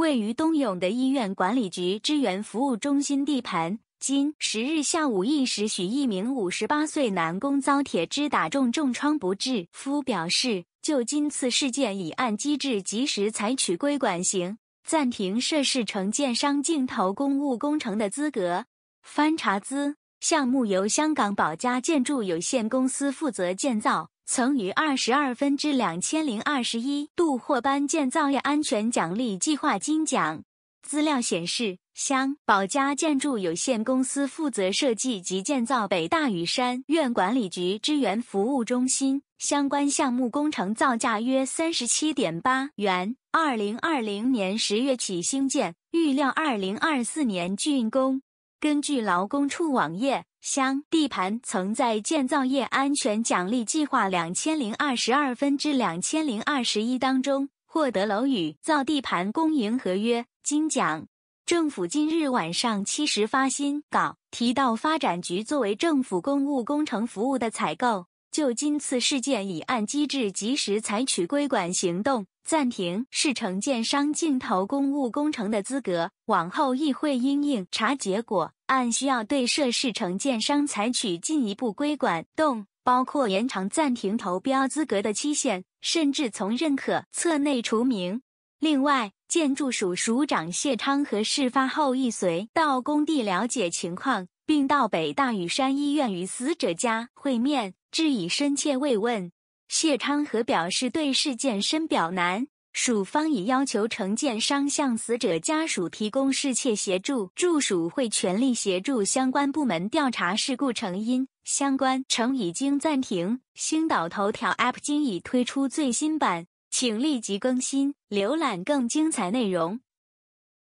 位于东涌的医院管理局支援服务中心地盘，今十日下午一时许，一名五十八岁男工遭铁枝打中重创不治。夫表示，就今次事件已按机制及时采取规管型，暂停涉事承建商竞投公务工程的资格。翻查资，项目由香港宝嘉建筑有限公司负责建造。曾于二十二分之两千零二十一度获颁建造业安全奖励计划金奖。资料显示，香宝嘉建筑有限公司负责设计及建造北大屿山院管理局支援服务中心相关项目，工程造价约三十七点八元。二零二零年十月起兴建，预料二零二四年竣工。根据劳工处网页。香地盘曾在建造业安全奖励计划2022分之2021当中获得楼宇造地盘公营合约金奖。政府今日晚上7时发新稿，提到发展局作为政府公务工程服务的采购，就今次事件已按机制及时采取规管行动，暂停市城建商竞投公务工程的资格。往后议会应应查结果。按需要对涉事承建商采取进一步规管，动包括延长暂停投标资格的期限，甚至从认可册内除名。另外，建筑署署长谢昌和事发后亦随到工地了解情况，并到北大屿山医院与死者家会面，致以深切慰问。谢昌和表示对事件深表难。属方已要求承建商向死者家属提供适切协助，住署会全力协助相关部门调查事故成因。相关程已经暂停。星岛头条 App 今已推出最新版，请立即更新，浏览更精彩内容。